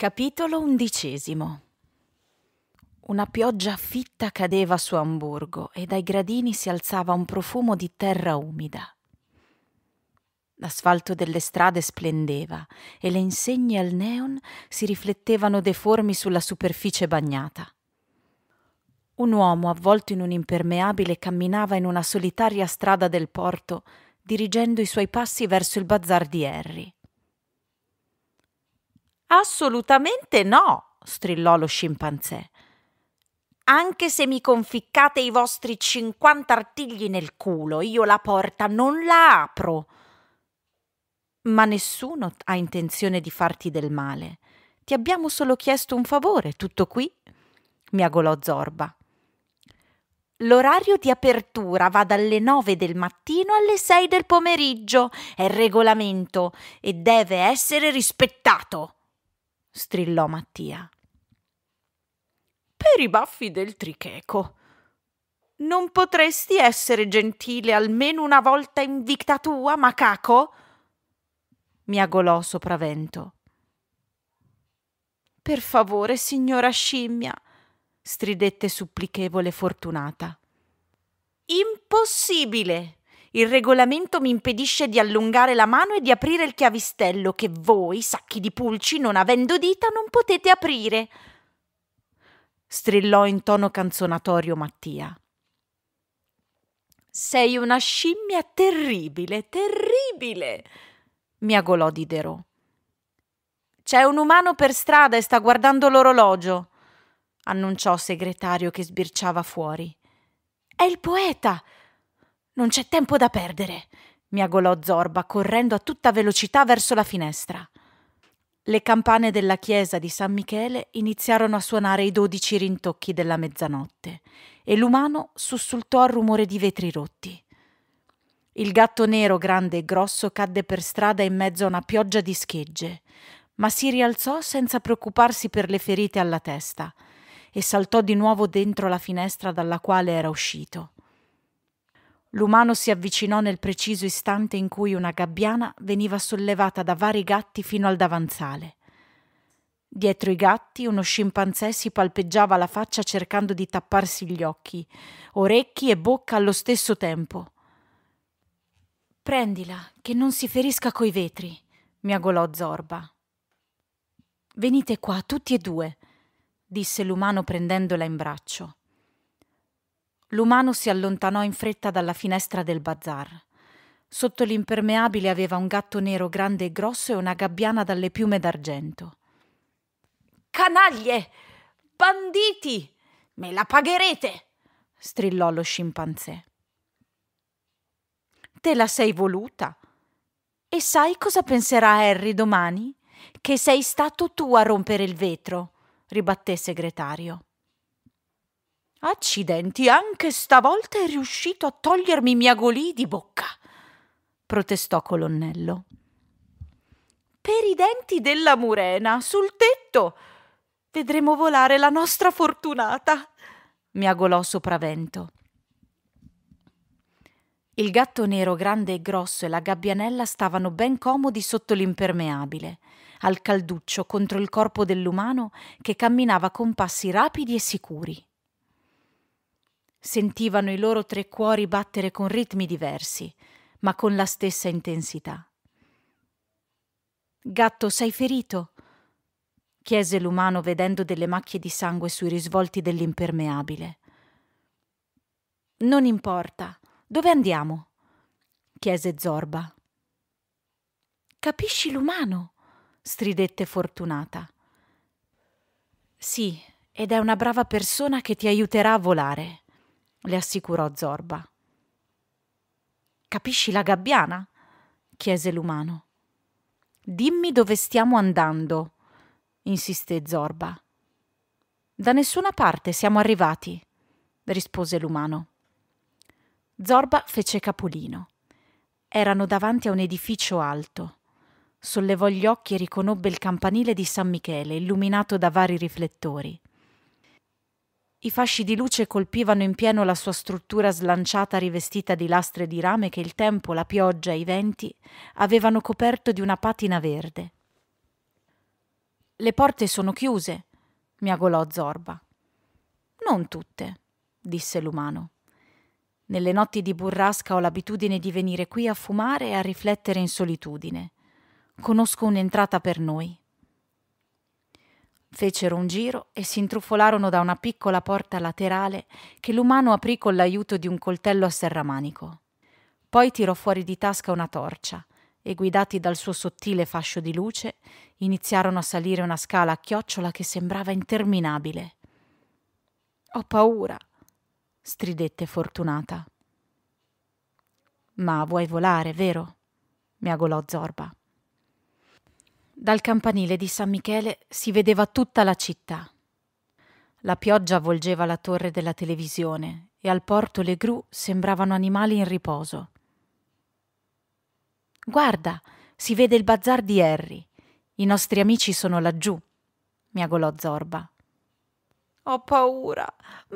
Capitolo undicesimo Una pioggia fitta cadeva su Amburgo e dai gradini si alzava un profumo di terra umida. L'asfalto delle strade splendeva e le insegne al neon si riflettevano deformi sulla superficie bagnata. Un uomo avvolto in un impermeabile camminava in una solitaria strada del porto, dirigendo i suoi passi verso il bazar di Harry. Assolutamente no, strillò lo scimpanzé. Anche se mi conficcate i vostri 50 artigli nel culo, io la porta non la apro. Ma nessuno ha intenzione di farti del male. Ti abbiamo solo chiesto un favore, tutto qui, miagolò Zorba. L'orario di apertura va dalle nove del mattino alle sei del pomeriggio, è regolamento e deve essere rispettato strillò Mattia. Per i baffi del tricheco. Non potresti essere gentile almeno una volta in vita tua, macaco? miagolò sopravvento. Per favore, signora scimmia, stridette supplichevole Fortunata. Impossibile! Il regolamento mi impedisce di allungare la mano e di aprire il chiavistello che voi, sacchi di pulci, non avendo dita, non potete aprire. Strillò in tono canzonatorio Mattia. Sei una scimmia terribile, terribile, miagolò Diderot. C'è un umano per strada e sta guardando l'orologio, annunciò segretario che sbirciava fuori. È il poeta! Non c'è tempo da perdere, miagolò Zorba, correndo a tutta velocità verso la finestra. Le campane della chiesa di San Michele iniziarono a suonare i dodici rintocchi della mezzanotte e l'umano sussultò al rumore di vetri rotti. Il gatto nero grande e grosso cadde per strada in mezzo a una pioggia di schegge, ma si rialzò senza preoccuparsi per le ferite alla testa e saltò di nuovo dentro la finestra dalla quale era uscito. L'umano si avvicinò nel preciso istante in cui una gabbiana veniva sollevata da vari gatti fino al davanzale. Dietro i gatti uno scimpanzé si palpeggiava la faccia cercando di tapparsi gli occhi, orecchi e bocca allo stesso tempo. Prendila, che non si ferisca coi vetri, miagolò Zorba. Venite qua tutti e due, disse l'umano prendendola in braccio. L'umano si allontanò in fretta dalla finestra del bazar. Sotto l'impermeabile aveva un gatto nero grande e grosso e una gabbiana dalle piume d'argento. Canaglie! Banditi! Me la pagherete! strillò lo scimpanzé. Te la sei voluta. E sai cosa penserà Harry domani? Che sei stato tu a rompere il vetro, ribatté segretario. Accidenti, anche stavolta è riuscito a togliermi i miagoli di bocca, protestò Colonnello. Per i denti della murena, sul tetto, vedremo volare la nostra fortunata, miagolò sopravento. Il gatto nero grande e grosso e la gabbianella stavano ben comodi sotto l'impermeabile, al calduccio contro il corpo dell'umano che camminava con passi rapidi e sicuri sentivano i loro tre cuori battere con ritmi diversi, ma con la stessa intensità. Gatto, sei ferito? chiese l'umano vedendo delle macchie di sangue sui risvolti dell'impermeabile. Non importa. Dove andiamo? chiese Zorba. Capisci l'umano? stridette Fortunata. Sì, ed è una brava persona che ti aiuterà a volare le assicurò Zorba. Capisci la gabbiana? chiese l'umano. Dimmi dove stiamo andando, insisté Zorba. Da nessuna parte siamo arrivati, rispose l'umano. Zorba fece capolino. Erano davanti a un edificio alto. Sollevò gli occhi e riconobbe il campanile di San Michele, illuminato da vari riflettori. I fasci di luce colpivano in pieno la sua struttura slanciata rivestita di lastre di rame che il tempo, la pioggia e i venti avevano coperto di una patina verde. Le porte sono chiuse, miagolò Zorba. Non tutte, disse l'umano. Nelle notti di burrasca ho l'abitudine di venire qui a fumare e a riflettere in solitudine. Conosco un'entrata per noi. Fecero un giro e si intrufolarono da una piccola porta laterale che l'umano aprì con l'aiuto di un coltello a serramanico. Poi tirò fuori di tasca una torcia e, guidati dal suo sottile fascio di luce, iniziarono a salire una scala a chiocciola che sembrava interminabile. Ho paura, stridette Fortunata. Ma vuoi volare, vero? miagolò Zorba. Dal campanile di San Michele si vedeva tutta la città. La pioggia avvolgeva la torre della televisione e al porto le gru sembravano animali in riposo. Guarda, si vede il bazar di Harry. I nostri amici sono laggiù, miagolò Zorba. Ho paura,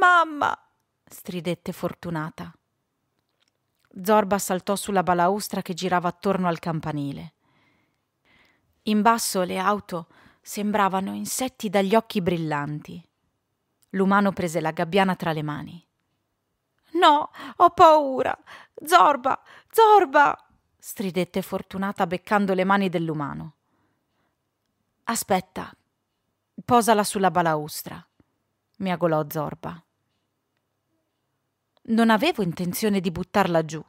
mamma! stridette Fortunata. Zorba saltò sulla balaustra che girava attorno al campanile. In basso le auto sembravano insetti dagli occhi brillanti. L'umano prese la gabbiana tra le mani. No, ho paura! Zorba! Zorba! stridette Fortunata beccando le mani dell'umano. Aspetta, posala sulla balaustra, miagolò Zorba. Non avevo intenzione di buttarla giù,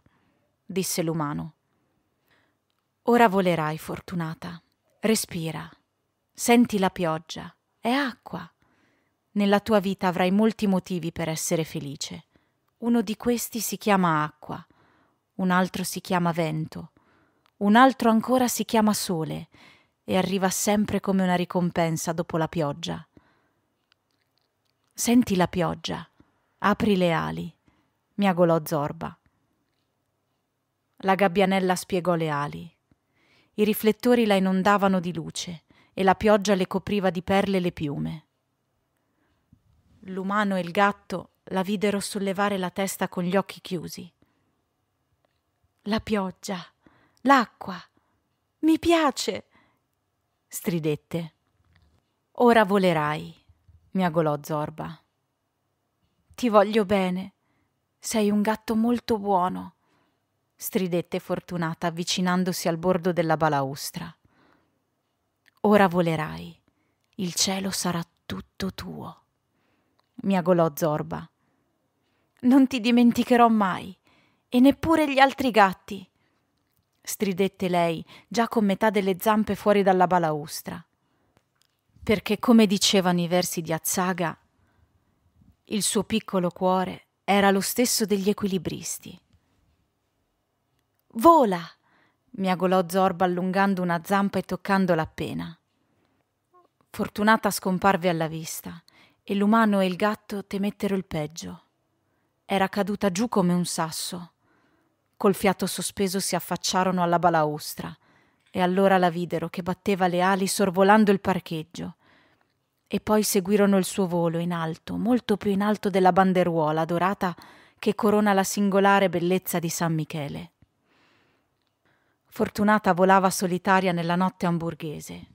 disse l'umano. Ora volerai, Fortunata. Respira, senti la pioggia, è acqua. Nella tua vita avrai molti motivi per essere felice. Uno di questi si chiama acqua, un altro si chiama vento, un altro ancora si chiama sole e arriva sempre come una ricompensa dopo la pioggia. Senti la pioggia, apri le ali, miagolò Zorba. La gabbianella spiegò le ali i riflettori la inondavano di luce e la pioggia le copriva di perle le piume. L'umano e il gatto la videro sollevare la testa con gli occhi chiusi. La pioggia, l'acqua, mi piace, stridette. Ora volerai, miagolò Zorba. Ti voglio bene, sei un gatto molto buono stridette Fortunata avvicinandosi al bordo della balaustra. Ora volerai, il cielo sarà tutto tuo. Miagolò Zorba. Non ti dimenticherò mai, e neppure gli altri gatti. Stridette lei, già con metà delle zampe fuori dalla balaustra. Perché, come dicevano i versi di Azzaga, il suo piccolo cuore era lo stesso degli equilibristi. Vola! miagolò Zorba allungando una zampa e toccandola appena. Fortunata scomparve alla vista e l'umano e il gatto temettero il peggio. Era caduta giù come un sasso. Col fiato sospeso si affacciarono alla balaustra e allora la videro che batteva le ali sorvolando il parcheggio. E poi seguirono il suo volo in alto, molto più in alto della banderuola dorata che corona la singolare bellezza di San Michele. Fortunata volava solitaria nella notte hamburghese.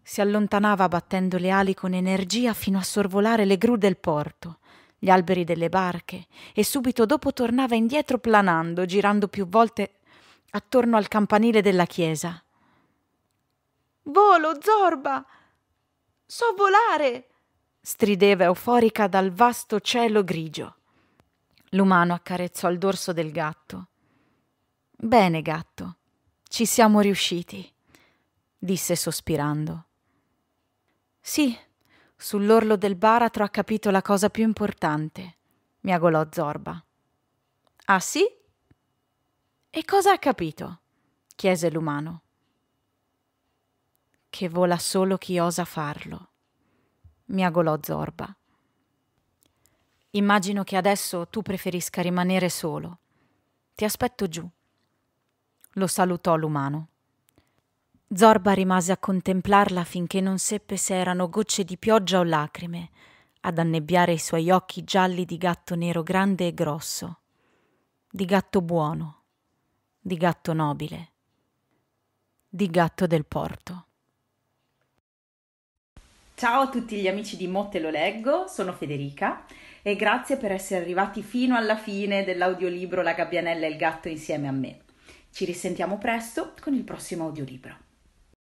Si allontanava battendo le ali con energia fino a sorvolare le gru del porto, gli alberi delle barche e subito dopo tornava indietro planando, girando più volte attorno al campanile della chiesa. Volo, Zorba! So volare! strideva euforica dal vasto cielo grigio. L'umano accarezzò il dorso del gatto. Bene, gatto ci siamo riusciti, disse sospirando. Sì, sull'orlo del baratro ha capito la cosa più importante, miagolò Zorba. Ah sì? E cosa ha capito? chiese l'umano. Che vola solo chi osa farlo, miagolò Zorba. Immagino che adesso tu preferisca rimanere solo. Ti aspetto giù lo salutò l'umano. Zorba rimase a contemplarla finché non seppe se erano gocce di pioggia o lacrime, ad annebbiare i suoi occhi gialli di gatto nero grande e grosso, di gatto buono, di gatto nobile, di gatto del porto. Ciao a tutti gli amici di Motte lo leggo, sono Federica e grazie per essere arrivati fino alla fine dell'audiolibro La gabbianella e il gatto insieme a me. Ci risentiamo presto con il prossimo audiolibro.